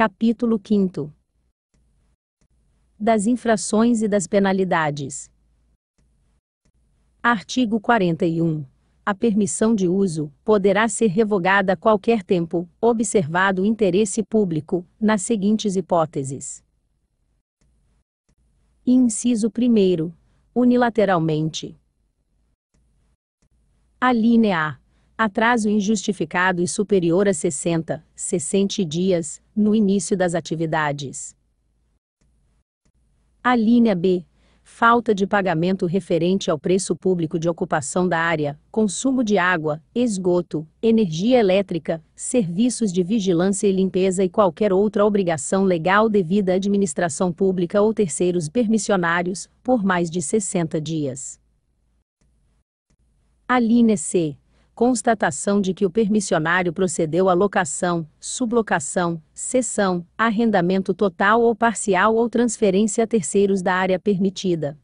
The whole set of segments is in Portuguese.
Capítulo 5 Das infrações e das penalidades. Artigo 41. A permissão de uso poderá ser revogada a qualquer tempo, observado o interesse público, nas seguintes hipóteses. Inciso 1. Unilateralmente. Alínea A atraso injustificado e superior a 60, 60 dias, no início das atividades. A linha B. Falta de pagamento referente ao preço público de ocupação da área, consumo de água, esgoto, energia elétrica, serviços de vigilância e limpeza e qualquer outra obrigação legal devida à administração pública ou terceiros permissionários, por mais de 60 dias. A linha C constatação de que o permissionário procedeu à locação, sublocação, cessão, arrendamento total ou parcial ou transferência a terceiros da área permitida.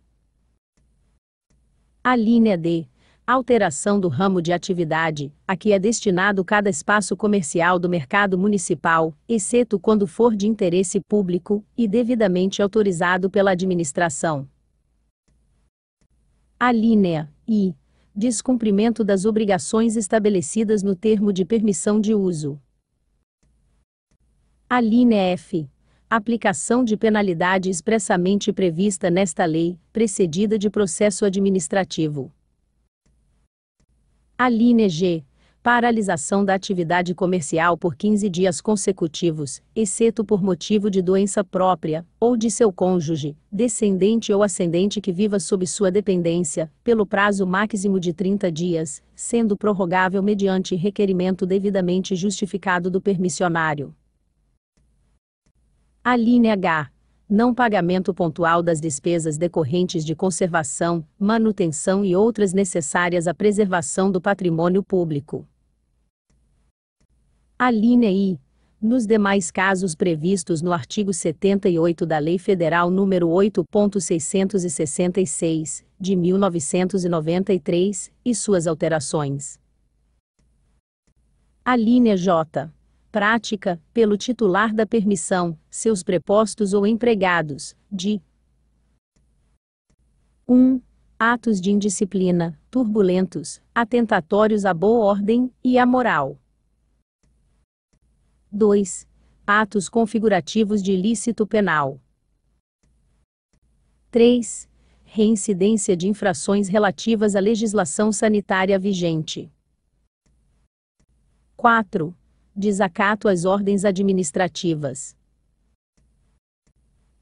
A linha D. Alteração do ramo de atividade, a que é destinado cada espaço comercial do mercado municipal, exceto quando for de interesse público e devidamente autorizado pela administração. A linha I descumprimento das obrigações estabelecidas no termo de permissão de uso. Alínea F. Aplicação de penalidade expressamente prevista nesta lei, precedida de processo administrativo. Alínea G paralisação da atividade comercial por 15 dias consecutivos, exceto por motivo de doença própria, ou de seu cônjuge, descendente ou ascendente que viva sob sua dependência, pelo prazo máximo de 30 dias, sendo prorrogável mediante requerimento devidamente justificado do permissionário. linha H não pagamento pontual das despesas decorrentes de conservação, manutenção e outras necessárias à preservação do patrimônio público alínea I, nos demais casos previstos no artigo 78 da Lei Federal nº 8.666, de 1993, e suas alterações. Alínea J. Prática, pelo titular da permissão, seus prepostos ou empregados, de 1. Atos de indisciplina, turbulentos, atentatórios à boa ordem e à moral. 2. Atos configurativos de ilícito penal. 3. Reincidência de infrações relativas à legislação sanitária vigente. 4. Desacato às ordens administrativas.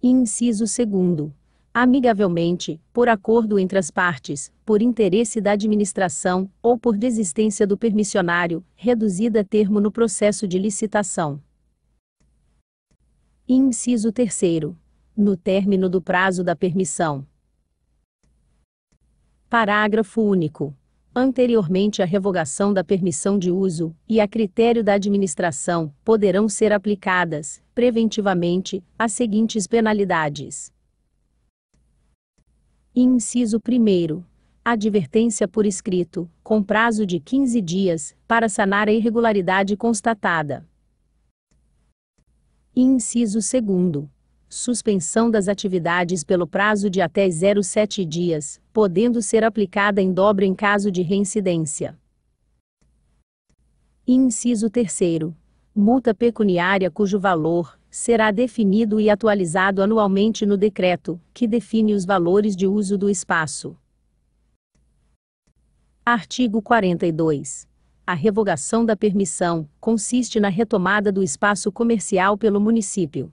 Inciso 2 amigavelmente, por acordo entre as partes, por interesse da administração, ou por desistência do permissionário, reduzida a termo no processo de licitação. Inciso 3. No término do prazo da permissão. Parágrafo único. Anteriormente à revogação da permissão de uso, e a critério da administração, poderão ser aplicadas, preventivamente, as seguintes penalidades inciso 1. Advertência por escrito, com prazo de 15 dias, para sanar a irregularidade constatada. inciso 2 suspensão das atividades pelo prazo de até 07 dias, podendo ser aplicada em dobro em caso de reincidência. Inciso 3. Multa pecuniária cujo valor, será definido e atualizado anualmente no decreto, que define os valores de uso do espaço. Artigo 42. A revogação da permissão consiste na retomada do espaço comercial pelo município.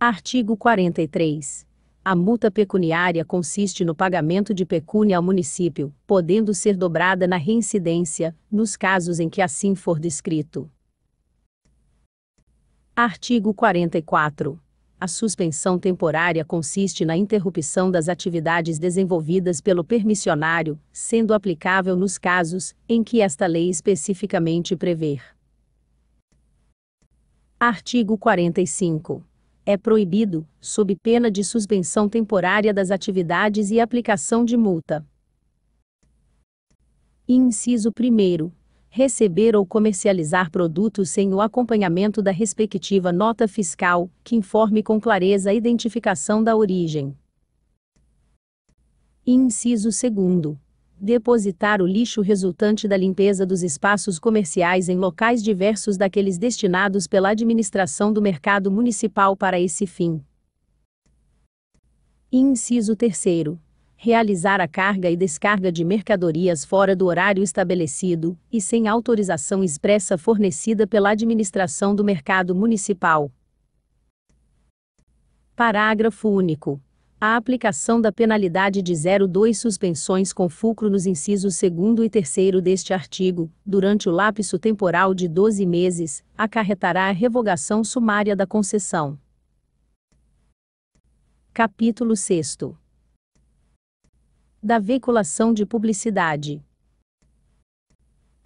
Artigo 43. A multa pecuniária consiste no pagamento de pecúnia ao município, podendo ser dobrada na reincidência, nos casos em que assim for descrito. Artigo 44. A suspensão temporária consiste na interrupção das atividades desenvolvidas pelo permissionário, sendo aplicável nos casos em que esta lei especificamente prever. Artigo 45. É proibido, sob pena de suspensão temporária das atividades e aplicação de multa. Inciso 1 receber ou comercializar produtos sem o acompanhamento da respectiva nota fiscal, que informe com clareza a identificação da origem. Inciso 2. Depositar o lixo resultante da limpeza dos espaços comerciais em locais diversos daqueles destinados pela administração do mercado municipal para esse fim. Inciso 3 realizar a carga e descarga de mercadorias fora do horário estabelecido e sem autorização expressa fornecida pela administração do mercado municipal. Parágrafo único. A aplicação da penalidade de 0,2 suspensões com fulcro nos incisos 2 e 3 deste artigo, durante o lapso temporal de 12 meses, acarretará a revogação sumária da concessão. Capítulo 6 da veiculação de publicidade.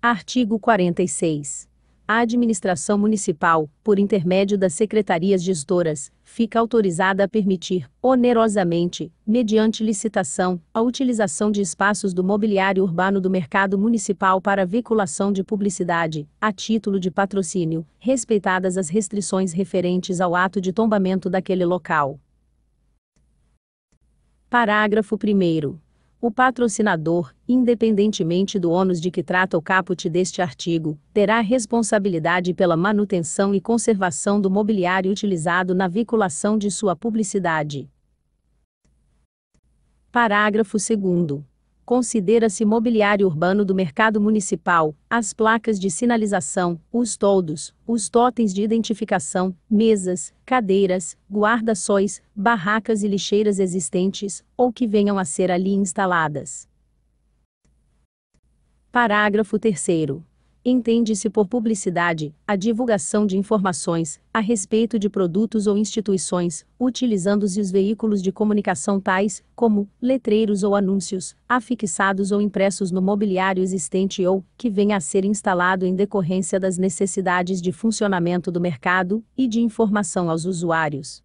Artigo 46. A administração municipal, por intermédio das secretarias gestoras, fica autorizada a permitir, onerosamente, mediante licitação, a utilização de espaços do mobiliário urbano do mercado municipal para veiculação de publicidade, a título de patrocínio, respeitadas as restrições referentes ao ato de tombamento daquele local. Parágrafo 1. O patrocinador, independentemente do ônus de que trata o caput deste artigo, terá responsabilidade pela manutenção e conservação do mobiliário utilizado na vinculação de sua publicidade. Parágrafo 2 considera-se mobiliário urbano do mercado municipal, as placas de sinalização, os toldos, os totens de identificação, mesas, cadeiras, guarda-sóis, barracas e lixeiras existentes, ou que venham a ser ali instaladas. Parágrafo 3 Entende-se por publicidade a divulgação de informações a respeito de produtos ou instituições, utilizando-se os veículos de comunicação tais como letreiros ou anúncios, afixados ou impressos no mobiliário existente ou que venha a ser instalado em decorrência das necessidades de funcionamento do mercado e de informação aos usuários.